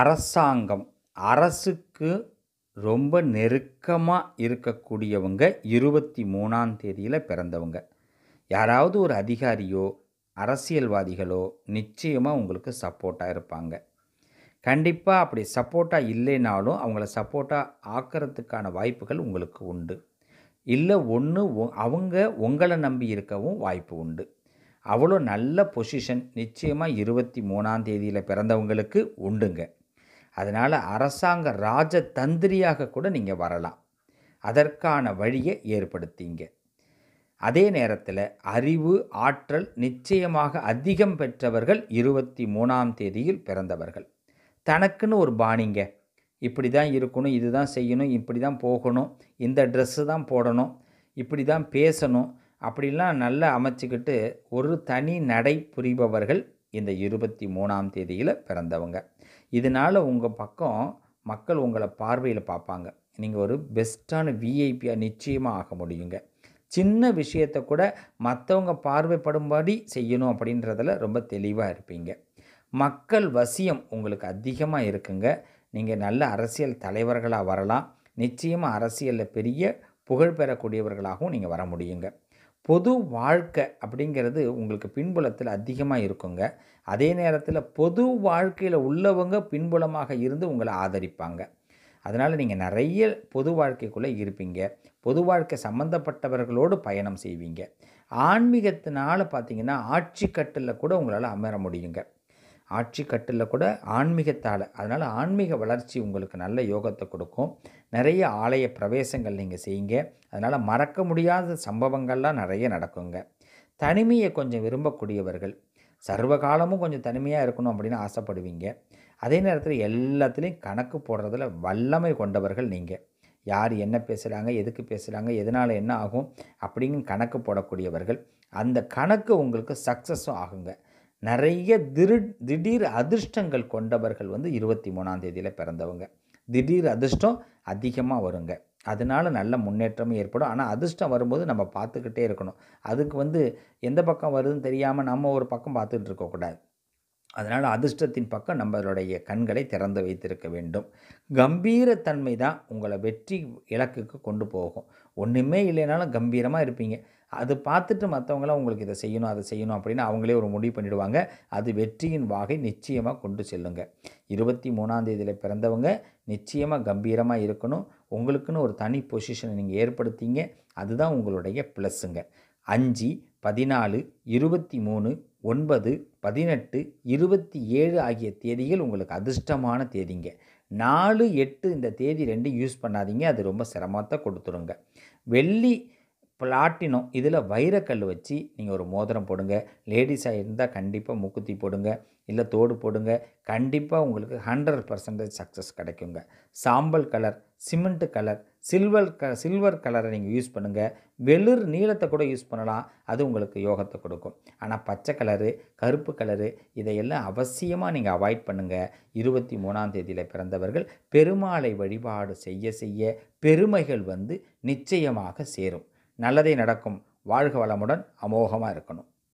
அரசாங்கம் அரசுக்கு ரொம்ப நெருக்கமாக இருக்கக்கூடியவங்க இருபத்தி மூணாம் தேதியில் பிறந்தவங்க யாராவது ஒரு அதிகாரியோ அரசியல்வாதிகளோ நிச்சயமாக உங்களுக்கு சப்போர்ட்டாக இருப்பாங்க கண்டிப்பாக அப்படி சப்போர்ட்டாக இல்லைனாலும் அவங்கள சப்போர்ட்டாக ஆக்கிறதுக்கான வாய்ப்புகள் உங்களுக்கு உண்டு இல்லை ஒன்று அவங்க உங்களை நம்பி இருக்கவும் வாய்ப்பு உண்டு அவ்வளோ நல்ல பொசிஷன் நிச்சயமாக இருபத்தி மூணாம் தேதியில் பிறந்தவங்களுக்கு உண்டுங்க அதனால் அரசாங்க ராஜதந்திரியாக கூட நீங்கள் வரலாம் அதற்கான வழியை ஏற்படுத்திங்க அதே நேரத்தில் அறிவு ஆற்றல் நிச்சயமாக அதிகம் பெற்றவர்கள் இருபத்தி மூணாம் தேதியில் பிறந்தவர்கள் தனக்குன்னு ஒரு பாணிங்க இப்படி தான் இருக்கணும் இது தான் செய்யணும் இப்படி தான் போகணும் இந்த ட்ரெஸ்ஸு தான் போடணும் இப்படி தான் பேசணும் அப்படிலாம் நல்லா அமைச்சிக்கிட்டு ஒரு தனி நடை புரிபவர்கள் இந்த இருபத்தி மூணாம் தேதியில் பிறந்தவங்க இதனால் உங்கள் பக்கம் மக்கள் உங்களை பார்வையில் பார்ப்பாங்க நீங்கள் ஒரு பெஸ்ட்டான விஐபியாக நிச்சயமாக ஆக முடியுங்க சின்ன விஷயத்தை கூட மற்றவங்க பார்வைப்படும்படி செய்யணும் அப்படின்றதில் ரொம்ப தெளிவாக இருப்பீங்க மக்கள் வசியம் உங்களுக்கு அதிகமாக இருக்குங்க நீங்கள் நல்ல அரசியல் தலைவர்களாக வரலாம் நிச்சயமாக அரசியலில் பெரிய புகழ் பெறக்கூடியவர்களாகவும் நீங்கள் வர முடியுங்க பொது வாழ்க்கை அப்படிங்கிறது உங்களுக்கு பின்புலத்தில் அதிகமாக இருக்குங்க அதே நேரத்தில் பொது வாழ்க்கையில் உள்ளவங்க பின்புலமாக இருந்து உங்களை ஆதரிப்பாங்க அதனால் நீங்கள் நிறைய பொது வாழ்க்கைக்குள்ளே இருப்பீங்க பொது வாழ்க்கை சம்மந்தப்பட்டவர்களோடு பயணம் செய்வீங்க ஆன்மீகத்தினால் பார்த்தீங்கன்னா ஆட்சி கட்டில் கூட உங்களால் அமர முடியுங்க ஆட்சி கட்டில் கூட ஆன்மீகத்தால் அதனால் ஆன்மீக வளர்ச்சி உங்களுக்கு நல்ல யோகத்தை கொடுக்கும் நிறைய ஆலய பிரவேசங்கள் நீங்கள் செய்யுங்க அதனால் மறக்க முடியாத சம்பவங்கள்லாம் நிறைய நடக்குங்க தனிமையை கொஞ்சம் விரும்பக்கூடியவர்கள் சர்வகாலமும் கொஞ்சம் தனிமையாக இருக்கணும் அப்படின்னு ஆசைப்படுவீங்க அதே நேரத்தில் எல்லாத்துலேயும் கணக்கு போடுறதில் வல்லமை கொண்டவர்கள் நீங்கள் யார் என்ன பேசுகிறாங்க எதுக்கு பேசுகிறாங்க எதனால் என்ன ஆகும் அப்படின்னு கணக்கு போடக்கூடியவர்கள் அந்த கணக்கு உங்களுக்கு சக்ஸஸும் ஆகுங்க நிறைய திரு திடீர் அதிர்ஷ்டங்கள் கொண்டவர்கள் வந்து இருபத்தி மூணாம் தேதியில் பிறந்தவங்க திடீர் அதிர்ஷ்டம் அதிகமாக வருங்க அதனால் நல்ல முன்னேற்றமும் ஏற்படும் ஆனால் அதிர்ஷ்டம் வரும்போது நம்ம பார்த்துக்கிட்டே இருக்கணும் அதுக்கு வந்து எந்த பக்கம் வருதுன்னு தெரியாமல் நம்ம ஒரு பக்கம் பார்த்துட்டு இருக்கக்கூடாது அதனால் அதிர்ஷ்டத்தின் பக்கம் நம்மளுடைய கண்களை திறந்து வைத்திருக்க வேண்டும் கம்பீரத்தன்மை தான் உங்களை வெற்றி இலக்குக்கு கொண்டு போகும் ஒன்றுமே இல்லைனாலும் கம்பீரமாக இருப்பீங்க அது பார்த்துட்டு மற்றவங்களாம் உங்களுக்கு இதை செய்யணும் அதை செய்யணும் அப்படின்னு அவங்களே ஒரு முடிவு பண்ணிவிடுவாங்க அது வெற்றியின் வாகை நிச்சயமாக கொண்டு செல்லுங்க இருபத்தி மூணாந்தேதியில் பிறந்தவங்க நிச்சயமாக கம்பீரமாக இருக்கணும் உங்களுக்குன்னு ஒரு தனி பொசிஷனை நீங்கள் ஏற்படுத்திங்க அதுதான் உங்களுடைய ப்ளஸ்ஸுங்க அஞ்சு பதினாலு இருபத்தி மூணு ஒன்பது பதினெட்டு இருபத்தி ஏழு ஆகிய தேதிகள் உங்களுக்கு அதிர்ஷ்டமான தேதிங்க நாலு எட்டு இந்த தேதி ரெண்டு யூஸ் பண்ணாதீங்க அது ரொம்ப சிரமத்தை கொடுத்துருங்க வெள்ளி பிளாட்டினம் இதில் வைரக்கல் வச்சு நீங்கள் ஒரு மோதிரம் போடுங்க லேடிஸாக இருந்தால் கண்டிப்பாக முக்குத்தி போடுங்க இல்லை தோடு போடுங்க கண்டிப்பாக உங்களுக்கு ஹண்ட்ரட் பர்சன்டேஜ் சக்ஸஸ் கிடைக்குங்க சாம்பல் கலர் சிமெண்ட்டு கலர் சில்வர் க சில்வர் கலரை நீங்கள் யூஸ் பண்ணுங்கள் வெளிர் நீளத்தை கூட யூஸ் பண்ணலாம் அது உங்களுக்கு யோகத்தை கொடுக்கும் ஆனால் பச்சை கலரு கருப்பு கலரு இதையெல்லாம் அவசியமாக நீங்கள் அவாய்ட் பண்ணுங்கள் இருபத்தி மூணாம் தேதியில் பிறந்தவர்கள் பெருமாளை வழிபாடு செய்ய செய்ய பெருமைகள் வந்து நிச்சயமாக சேரும் நல்லதே நடக்கும் வாழ்க வளமுடன் அமோகமாக இருக்கணும்